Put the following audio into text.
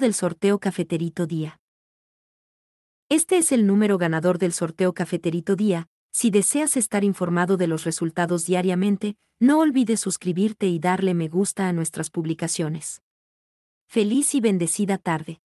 del sorteo Cafeterito Día. Este es el número ganador del sorteo Cafeterito Día. Si deseas estar informado de los resultados diariamente, no olvides suscribirte y darle me gusta a nuestras publicaciones. Feliz y bendecida tarde.